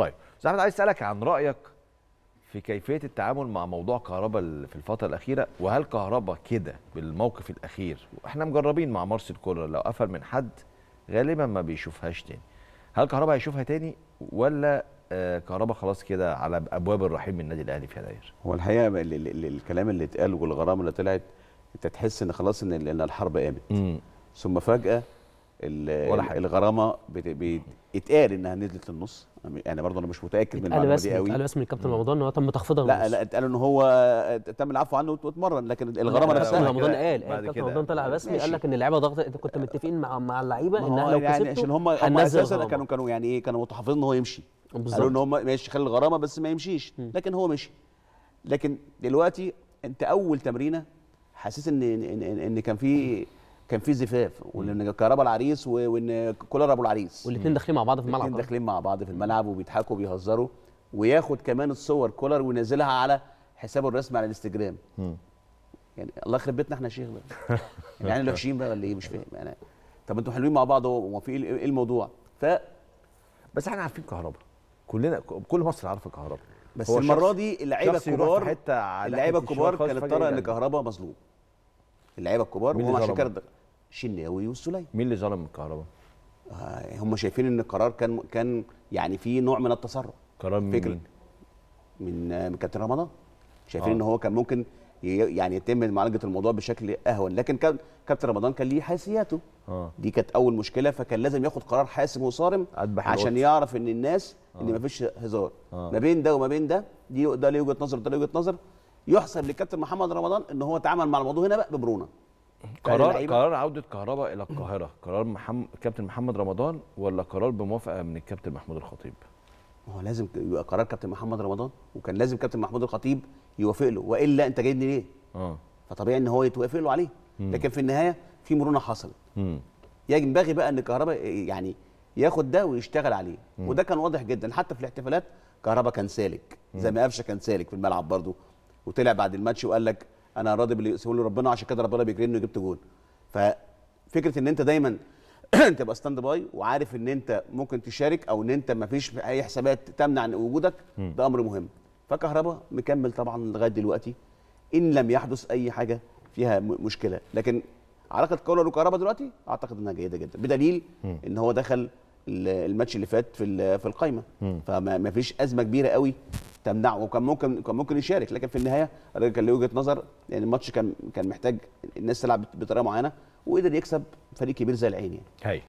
طيب استاذ احمد عايز اسالك عن رايك في كيفيه التعامل مع موضوع كهربا في الفتره الاخيره وهل كهربا كده بالموقف الاخير احنا مجربين مع مارسيل كولر لو قفل من حد غالبا ما بيشوفهاش تاني هل كهربا هيشوفها تاني ولا آه، كهربا خلاص كده على ابواب الرحيل من النادي الاهلي في يناير هو الحقيقه الكلام اللي اتقال والغرامه اللي طلعت انت تحس ان خلاص ان, إن الحرب قامت ثم فجاه الغرامه بيتقال انها نزلت للنص انا برضه انا مش متاكد من المعلومه دي قوي قالوا بس من كابتن رمضان ان هو تم تخفيضها لا لا اتقال ان هو تم العفو عنه واتمرن لكن الغرامه نفسها كابتن رمضان قال كابتن رمضان طلع رسمي قال لك ان اللعيبه ضغطت انت كنت آه. متفقين مع مع اللعيبه ان لو يعني عشان هم اساسا كانوا كانوا يعني ايه كانوا متحفظين ان هو يمشي بالظبط قالوا ان هم ماشي خلي الغرامه بس ما يمشيش لكن هو مشي لكن دلوقتي انت اول تمرينه حاسس ان ان ان كان في كان في زفاف وان كهربا العريس وان كولر ابو العريس والاثنين داخلين مع بعض في الملعب الاثنين داخلين مع بعض في الملعب وبيضحكوا وبيهزروا وياخد كمان الصور كولر وينزلها على حسابه الرسمي على الانستجرام يعني الله يخرب بيتنا احنا شيخ بقى يعني احنا وحشين بقى ولا ايه مش فاهم انا يعني طب انتوا حلوين مع بعض هو في إيه،, ايه الموضوع ف بس احنا عارفين كهربا كلنا كل مصر عارفه كهربا بس المره دي اللعيبه الكبار اللعيبه الكبار كانت ترى ان كهربا مظلوم اللعيبه الكبار وهم عشان كده شناوي والسليم مين اللي ظلم الكهرباء؟ آه هم شايفين ان القرار كان كان يعني في نوع من التسرع قرار من فكر آه، من كابتن رمضان شايفين آه. ان هو كان ممكن يعني يتم معالجه الموضوع بشكل اهون لكن كان كابتن رمضان كان ليه حيثياته آه. دي كانت اول مشكله فكان لازم ياخد قرار حاسم وصارم عشان الوقت. يعرف ان الناس آه. ان مفيش هزار آه. ما بين ده وما بين ده دي ده ليه وجهه نظر وده ليه وجهه نظر يحسب لكابتن محمد رمضان ان هو تعامل مع الموضوع هنا بقى ببرونه قرار قرار عوده كهرباء الى القاهره قرار محمد كابتن محمد رمضان ولا قرار بموافقه من الكابتن محمود الخطيب هو لازم يبقى قرار كابتن محمد رمضان وكان لازم كابتن محمود الخطيب يوافق له والا انت جايبني ليه اه فطبيعي ان هو يتوافق له عليه مم. لكن في النهايه في مرونه حصلت ينبغي بقى ان كهرباء إيه، يعني ياخد ده ويشتغل عليه مم. وده كان واضح جدا حتى في الاحتفالات كهربا كان سالك زي ما قفشه كان سالك في الملعب برضه وطلع بعد الماتش وقال لك انا راضي باللي يقسمه لي ربنا عشان كده ربنا بيكرمني وجبت جون ففكره ان انت دايما تبقى ستاند باي وعارف ان انت ممكن تشارك او ان انت ما فيش اي حسابات تمنع وجودك ده امر مهم فكهربا مكمل طبعا لغايه دلوقتي ان لم يحدث اي حاجه فيها مشكله لكن علاقه كولر وكهربا دلوقتي اعتقد انها جيده جدا بدليل ان هو دخل الماتش اللي فات في في القايمه فما فيش ازمه كبيره قوي تمنعه وكان ممكن كان ممكن يشارك لكن في النهايه الراجل كان له وجهه نظر لان يعني الماتش كان كان محتاج الناس تلعب بطريقه معينه وقدر يكسب فريق كبير زي العين يعني. هي.